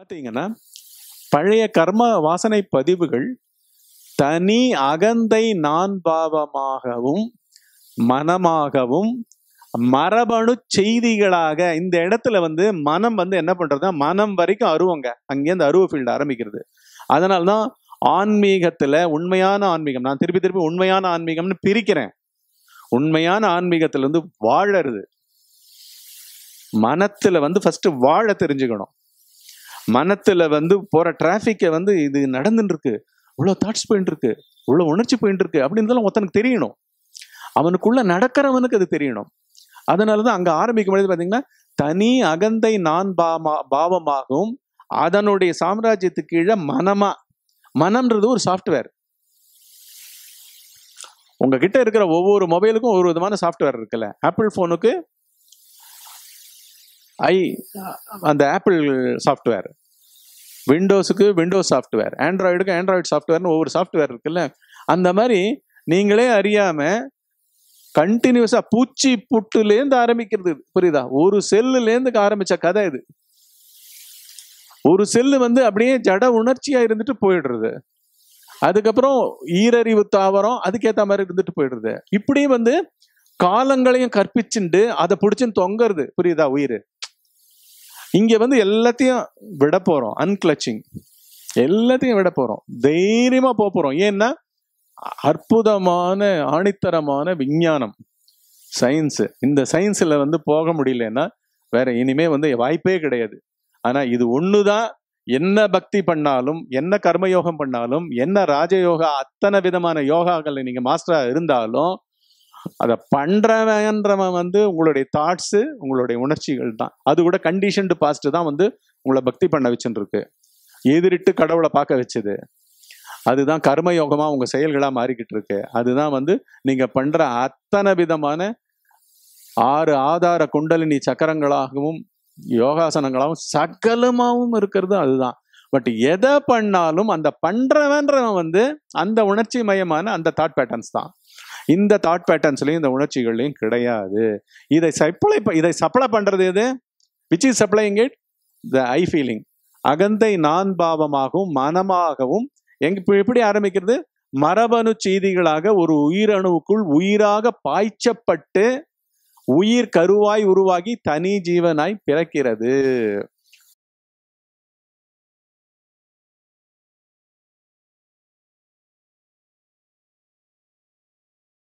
பார்த்தீங்கன்னா பழைய கர்ம வாசனை பதிவுகள் தனி அகந்தை நான் பாவமாகவும் மனமாகவும் மரபணு செய்திகளாக இந்த இடத்துல வந்து மனம் வந்து என்ன பண்றதுன்னா மனம் வரைக்கும் அருவங்க அங்கேருந்து அருவ ஃபீல்டு ஆரம்பிக்கிறது அதனால்தான் ஆன்மீகத்துல உண்மையான ஆன்மீகம் நான் திருப்பி திருப்பி உண்மையான ஆன்மீகம்னு பிரிக்கிறேன் உண்மையான ஆன்மீகத்துல வந்து வாழறது மனத்துல வந்து ஃபர்ஸ்ட் வாழ தெரிஞ்சுக்கணும் மனத்துல வந்து போற டிராபிக்க வந்து இது நடந்துட்டு இருக்கு இவ்வளோ தாட்ஸ் போயிட்டு இருக்கு இவ்வளோ உணர்ச்சி போயிட்டு இருக்கு அப்படின்றதெல்லாம் ஒருத்தனுக்கு தெரியணும் அவனுக்குள்ள நடக்கிறவனுக்கு அது தெரியணும் அதனாலதான் அங்க ஆரம்பிக்கும் பொழுது பாத்தீங்கன்னா தனி அகந்தை நான் பாமா பாவமாகும் அதனுடைய சாம்ராஜ்யத்து கீழே மனமா மனம்ன்றது ஒரு சாஃப்ட்வேர் உங்ககிட்ட இருக்கிற ஒவ்வொரு மொபைலுக்கும் ஒரு விதமான சாஃப்ட்வேர் இருக்குல்ல ஆப்பிள் ஃபோனுக்கு ஐ அந்த ஆப்பிள் சாஃப்ட்வேர் விண்டோஸுக்கு விண்டோஸ் சாஃப்ட்வேர் ஆண்ட்ராய்டுக்கு ஆண்ட்ராய்டு சாஃப்ட்வேர்னு ஒவ்வொரு சாஃப்ட்வேர் இருக்குல்ல அந்த மாதிரி நீங்களே அறியாமல் கண்டினியூஸாக பூச்சி புட்டுலேருந்து ஆரம்பிக்கிறது புரியுதா ஒரு செல்லுலேருந்து ஆரம்பித்த கதை இது ஒரு செல்லு வந்து அப்படியே ஜட உணர்ச்சியாக இருந்துட்டு போயிடுறது அதுக்கப்புறம் ஈரறிவு தாவரம் அதுக்கேற்ற மாதிரி இருந்துட்டு போயிடுறது இப்படியும் வந்து காலங்களையும் கற்பிச்சுண்டு அதை பிடிச்சின்னு தொங்குறது புரியுதா உயிர் இங்கே வந்து எல்லாத்தையும் விட போகிறோம் அன்கிளச்சிங் எல்லாத்தையும் விட போகிறோம் தைரியமாக போக போகிறோம் ஏன்னா அற்புதமான ஆணித்தரமான விஞ்ஞானம் சயின்ஸு இந்த சயின்ஸில் வந்து போக முடியலன்னா வேற இனிமே வந்து வாய்ப்பே கிடையாது ஆனால் இது ஒன்று தான் என்ன பக்தி பண்ணாலும் என்ன கர்மயோகம் பண்ணாலும் என்ன ராஜயோகா அத்தனை விதமான யோகாக்கள் நீங்கள் மாஸ்டராக இருந்தாலும் அதை பண்ணுறவன்றவன் வந்து உங்களுடைய தாட்ஸு உங்களுடைய உணர்ச்சிகள் தான் அது கூட கண்டிஷன்டு பாஸ்ட்டு தான் வந்து உங்களை பக்தி பண்ண வச்சுருக்கு எதிரிட்டு கடவுளை பார்க்க வச்சது அதுதான் கர்மயோகமாக உங்கள் செயல்களாக மாறிக்கிட்டு இருக்கு அதுதான் வந்து நீங்கள் பண்ணுற அத்தனை விதமான ஆறு ஆதார குண்டலினி சக்கரங்களாகவும் யோகாசனங்களாகவும் சகலமாகவும் இருக்கிறது அதுதான் பட் எதை பண்ணாலும் அந்த பண்ணுறவன்றவன் வந்து அந்த உணர்ச்சி மயமான அந்த தாட் பேட்டர்ன்ஸ் தான் இந்த தாட் பேட்டர்ன்ஸ்லையும் இந்த உணர்ச்சிகள்லையும் கிடையாது இதை சப்ளை இதை சப்ளை பண்ணுறது எது which is supplying it the I feeling அகந்தை நான் பாவமாகவும் மனமாகவும் எங்க எப்படி ஆரம்பிக்கிறது மரபணு செய்திகளாக ஒரு உயிரணுவுக்குள் உயிராக பாய்ச்சப்பட்டு உயிர் கருவாய் உருவாகி தனி ஜீவனாய் பிறக்கிறது